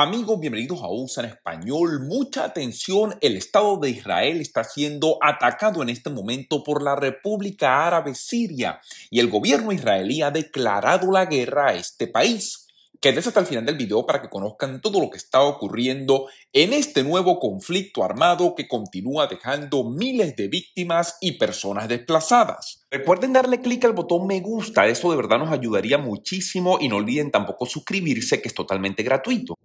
Amigos, bienvenidos a USA en español. Mucha atención, el Estado de Israel está siendo atacado en este momento por la República Árabe Siria y el gobierno israelí ha declarado la guerra a este país. Quédense hasta el final del video para que conozcan todo lo que está ocurriendo en este nuevo conflicto armado que continúa dejando miles de víctimas y personas desplazadas. Recuerden darle clic al botón me gusta, eso de verdad nos ayudaría muchísimo y no olviden tampoco suscribirse que es totalmente gratuito.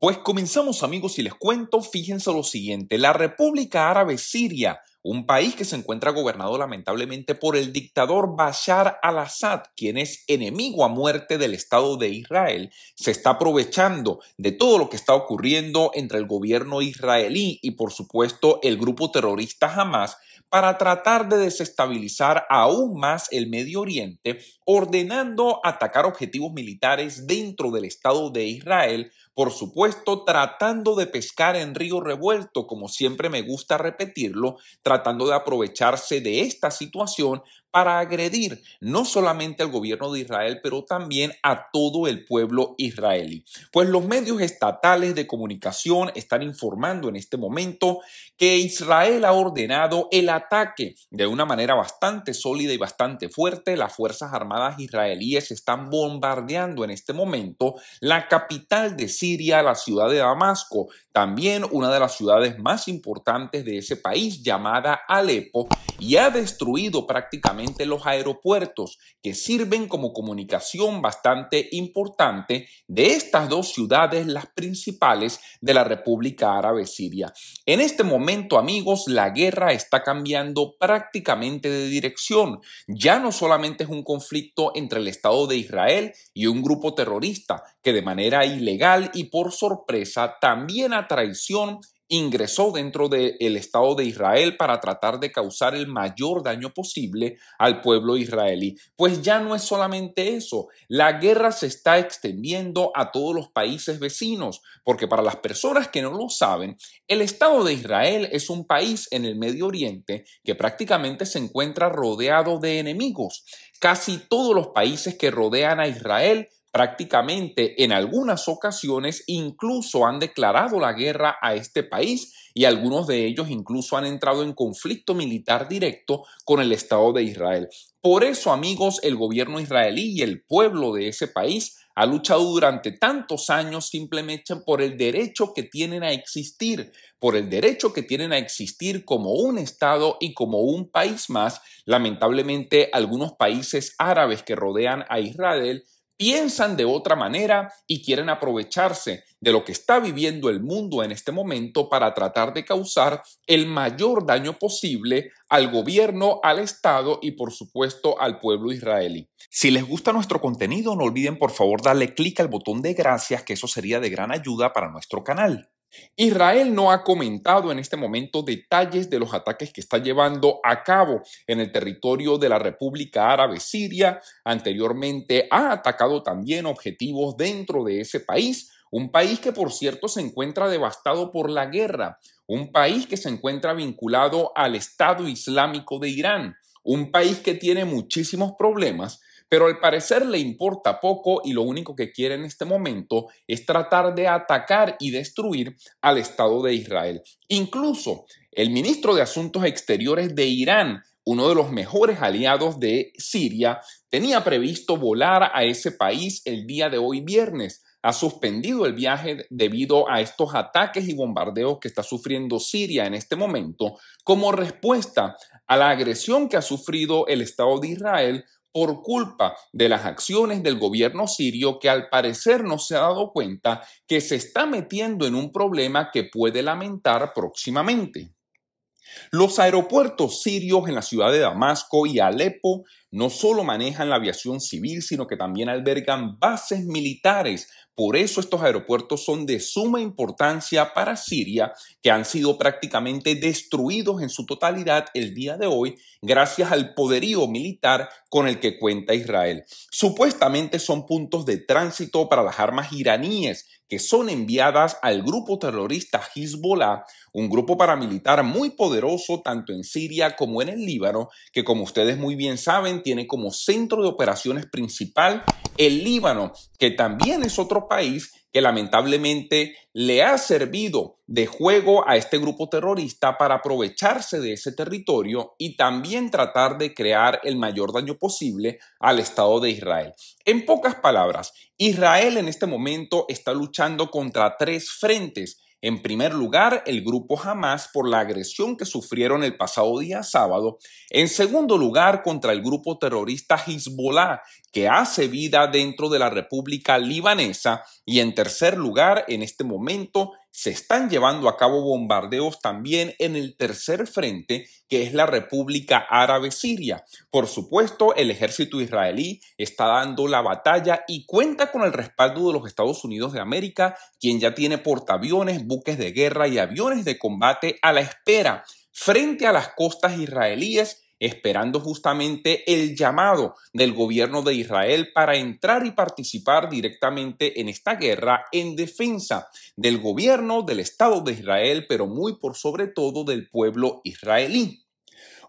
Pues comenzamos amigos y les cuento, fíjense lo siguiente, la República Árabe Siria, un país que se encuentra gobernado lamentablemente por el dictador Bashar al-Assad, quien es enemigo a muerte del Estado de Israel, se está aprovechando de todo lo que está ocurriendo entre el gobierno israelí y por supuesto el grupo terrorista Hamas para tratar de desestabilizar aún más el Medio Oriente, ordenando atacar objetivos militares dentro del Estado de Israel, por supuesto tratando de pescar en río revuelto, como siempre me gusta repetirlo, tratando de aprovecharse de esta situación para agredir no solamente al gobierno de Israel, pero también a todo el pueblo israelí. Pues los medios estatales de comunicación están informando en este momento que Israel ha ordenado el ataque de una manera bastante sólida y bastante fuerte. Las Fuerzas Armadas israelíes están bombardeando en este momento la capital de Siria, la ciudad de Damasco, también una de las ciudades más importantes de ese país llamada Alepo, y ha destruido prácticamente los aeropuertos que sirven como comunicación bastante importante de estas dos ciudades, las principales de la República Árabe Siria. En este momento, amigos, la guerra está cambiando prácticamente de dirección. Ya no solamente es un conflicto entre el Estado de Israel y un grupo terrorista que de manera ilegal y por sorpresa también a traición ingresó dentro del Estado de Israel para tratar de causar el mayor daño posible al pueblo israelí. Pues ya no es solamente eso, la guerra se está extendiendo a todos los países vecinos, porque para las personas que no lo saben, el Estado de Israel es un país en el Medio Oriente que prácticamente se encuentra rodeado de enemigos. Casi todos los países que rodean a Israel prácticamente en algunas ocasiones incluso han declarado la guerra a este país y algunos de ellos incluso han entrado en conflicto militar directo con el Estado de Israel. Por eso, amigos, el gobierno israelí y el pueblo de ese país ha luchado durante tantos años simplemente por el derecho que tienen a existir, por el derecho que tienen a existir como un Estado y como un país más. Lamentablemente, algunos países árabes que rodean a Israel piensan de otra manera y quieren aprovecharse de lo que está viviendo el mundo en este momento para tratar de causar el mayor daño posible al gobierno, al Estado y por supuesto al pueblo israelí. Si les gusta nuestro contenido, no olviden por favor darle clic al botón de gracias, que eso sería de gran ayuda para nuestro canal. Israel no ha comentado en este momento detalles de los ataques que está llevando a cabo en el territorio de la República Árabe Siria. Anteriormente ha atacado también objetivos dentro de ese país, un país que por cierto se encuentra devastado por la guerra, un país que se encuentra vinculado al Estado Islámico de Irán, un país que tiene muchísimos problemas pero al parecer le importa poco y lo único que quiere en este momento es tratar de atacar y destruir al Estado de Israel. Incluso el ministro de Asuntos Exteriores de Irán, uno de los mejores aliados de Siria, tenía previsto volar a ese país el día de hoy viernes. Ha suspendido el viaje debido a estos ataques y bombardeos que está sufriendo Siria en este momento como respuesta a la agresión que ha sufrido el Estado de Israel por culpa de las acciones del gobierno sirio que al parecer no se ha dado cuenta que se está metiendo en un problema que puede lamentar próximamente. Los aeropuertos sirios en la ciudad de Damasco y Alepo no solo manejan la aviación civil, sino que también albergan bases militares. Por eso estos aeropuertos son de suma importancia para Siria, que han sido prácticamente destruidos en su totalidad el día de hoy gracias al poderío militar con el que cuenta Israel. Supuestamente son puntos de tránsito para las armas iraníes que son enviadas al grupo terrorista Hezbollah, un grupo paramilitar muy poderoso tanto en Siria como en el Líbano, que como ustedes muy bien saben, tiene como centro de operaciones principal el Líbano, que también es otro país que lamentablemente le ha servido de juego a este grupo terrorista para aprovecharse de ese territorio y también tratar de crear el mayor daño posible al Estado de Israel. En pocas palabras, Israel en este momento está luchando contra tres frentes en primer lugar, el grupo Hamas por la agresión que sufrieron el pasado día sábado. En segundo lugar, contra el grupo terrorista Hezbollah, que hace vida dentro de la República Libanesa. Y en tercer lugar, en este momento, se están llevando a cabo bombardeos también en el tercer frente, que es la República Árabe Siria. Por supuesto, el ejército israelí está dando la batalla y cuenta con el respaldo de los Estados Unidos de América, quien ya tiene portaaviones, buques de guerra y aviones de combate a la espera frente a las costas israelíes esperando justamente el llamado del gobierno de Israel para entrar y participar directamente en esta guerra en defensa del gobierno, del Estado de Israel, pero muy por sobre todo del pueblo israelí.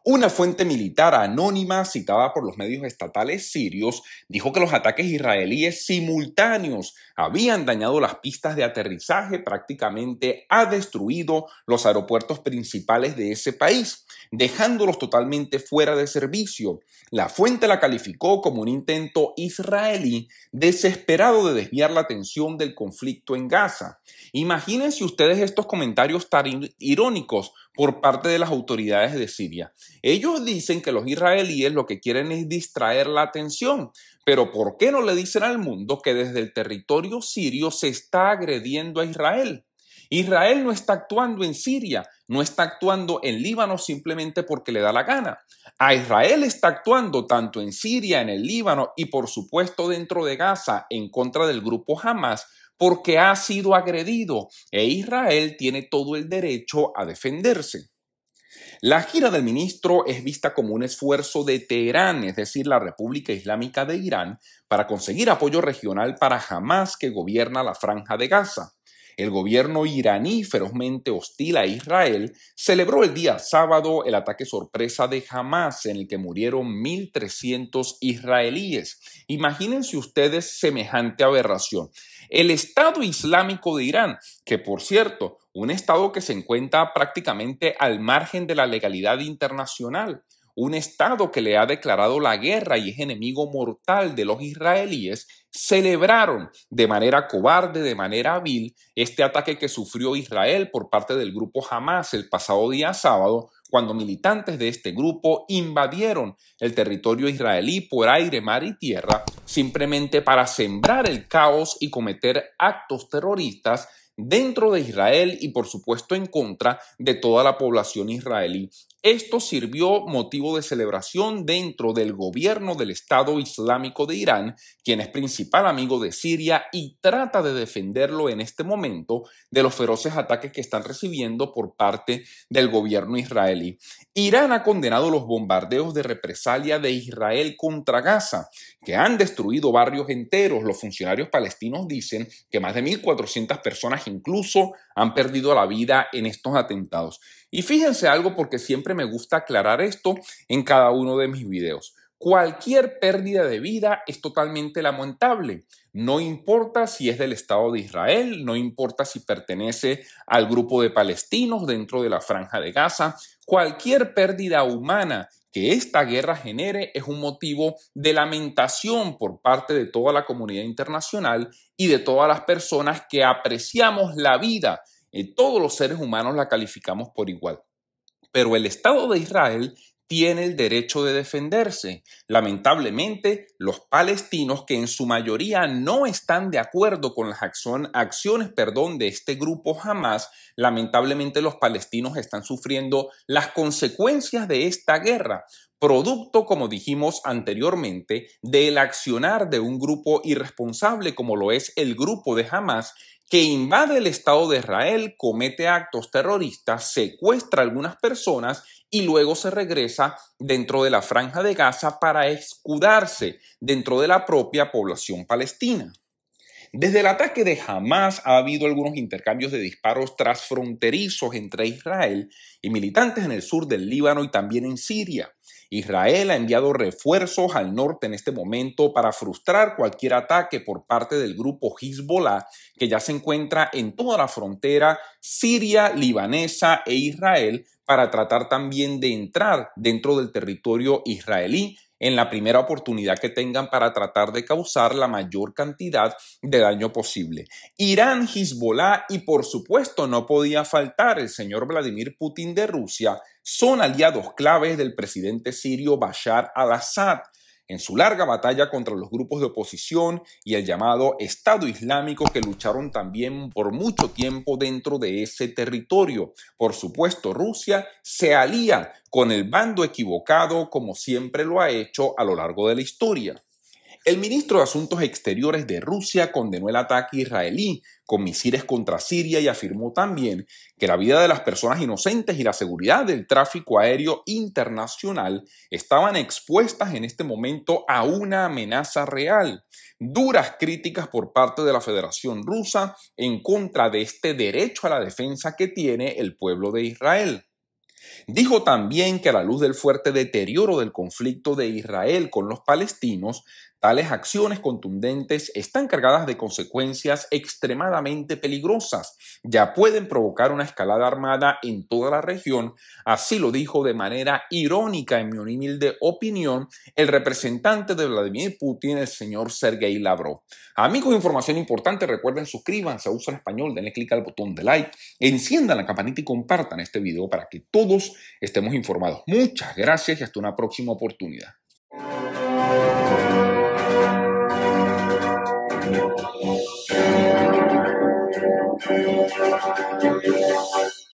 Una fuente militar anónima citada por los medios estatales sirios dijo que los ataques israelíes simultáneos habían dañado las pistas de aterrizaje, prácticamente ha destruido los aeropuertos principales de ese país, dejándolos totalmente fuera de servicio. La fuente la calificó como un intento israelí desesperado de desviar la atención del conflicto en Gaza. Imagínense ustedes estos comentarios tan irónicos por parte de las autoridades de Siria. Ellos dicen que los israelíes lo que quieren es distraer la atención, pero ¿por qué no le dicen al mundo que desde el territorio sirio se está agrediendo a Israel? Israel no está actuando en Siria, no está actuando en Líbano simplemente porque le da la gana. A Israel está actuando tanto en Siria, en el Líbano y por supuesto dentro de Gaza en contra del grupo Hamas porque ha sido agredido e Israel tiene todo el derecho a defenderse. La gira del ministro es vista como un esfuerzo de Teherán, es decir, la República Islámica de Irán, para conseguir apoyo regional para Hamas que gobierna la franja de Gaza. El gobierno iraní, ferozmente hostil a Israel, celebró el día sábado el ataque sorpresa de Hamas en el que murieron 1.300 israelíes. Imagínense ustedes semejante aberración. El Estado Islámico de Irán, que por cierto, un Estado que se encuentra prácticamente al margen de la legalidad internacional, un Estado que le ha declarado la guerra y es enemigo mortal de los israelíes, celebraron de manera cobarde, de manera vil, este ataque que sufrió Israel por parte del grupo Hamas el pasado día sábado, cuando militantes de este grupo invadieron el territorio israelí por aire, mar y tierra, simplemente para sembrar el caos y cometer actos terroristas dentro de Israel y por supuesto en contra de toda la población israelí. Esto sirvió motivo de celebración dentro del gobierno del Estado Islámico de Irán, quien es principal amigo de Siria y trata de defenderlo en este momento de los feroces ataques que están recibiendo por parte del gobierno israelí. Irán ha condenado los bombardeos de represalia de Israel contra Gaza, que han destruido barrios enteros. Los funcionarios palestinos dicen que más de 1.400 personas incluso han perdido la vida en estos atentados. Y fíjense algo porque siempre me gusta aclarar esto en cada uno de mis videos. Cualquier pérdida de vida es totalmente lamentable. No importa si es del Estado de Israel, no importa si pertenece al grupo de palestinos dentro de la franja de Gaza, cualquier pérdida humana que esta guerra genere es un motivo de lamentación por parte de toda la comunidad internacional y de todas las personas que apreciamos la vida. Eh, todos los seres humanos la calificamos por igual. Pero el Estado de Israel tiene el derecho de defenderse. Lamentablemente, los palestinos, que en su mayoría no están de acuerdo con las acciones perdón, de este grupo jamás, lamentablemente los palestinos están sufriendo las consecuencias de esta guerra, producto, como dijimos anteriormente, del accionar de un grupo irresponsable como lo es el grupo de Hamas, que invade el Estado de Israel, comete actos terroristas, secuestra a algunas personas y luego se regresa dentro de la franja de Gaza para escudarse dentro de la propia población palestina. Desde el ataque de Hamas ha habido algunos intercambios de disparos transfronterizos entre Israel y militantes en el sur del Líbano y también en Siria. Israel ha enviado refuerzos al norte en este momento para frustrar cualquier ataque por parte del grupo Hezbollah, que ya se encuentra en toda la frontera siria, libanesa e Israel, para tratar también de entrar dentro del territorio israelí en la primera oportunidad que tengan para tratar de causar la mayor cantidad de daño posible. Irán, Hezbollah y por supuesto no podía faltar el señor Vladimir Putin de Rusia son aliados claves del presidente sirio Bashar al-Assad en su larga batalla contra los grupos de oposición y el llamado Estado Islámico que lucharon también por mucho tiempo dentro de ese territorio. Por supuesto, Rusia se alía con el bando equivocado como siempre lo ha hecho a lo largo de la historia. El ministro de Asuntos Exteriores de Rusia condenó el ataque israelí con misiles contra Siria y afirmó también que la vida de las personas inocentes y la seguridad del tráfico aéreo internacional estaban expuestas en este momento a una amenaza real. Duras críticas por parte de la Federación Rusa en contra de este derecho a la defensa que tiene el pueblo de Israel. Dijo también que a la luz del fuerte deterioro del conflicto de Israel con los palestinos, tales acciones contundentes están cargadas de consecuencias extremadamente peligrosas, ya pueden provocar una escalada armada en toda la región, así lo dijo de manera irónica en mi humilde opinión el representante de Vladimir Putin, el señor Sergei Lavrov. Amigos, información importante, recuerden suscríbanse a Usa Español, denle clic al botón de like, enciendan la campanita y compartan este video para que todo estemos informados. Muchas gracias y hasta una próxima oportunidad.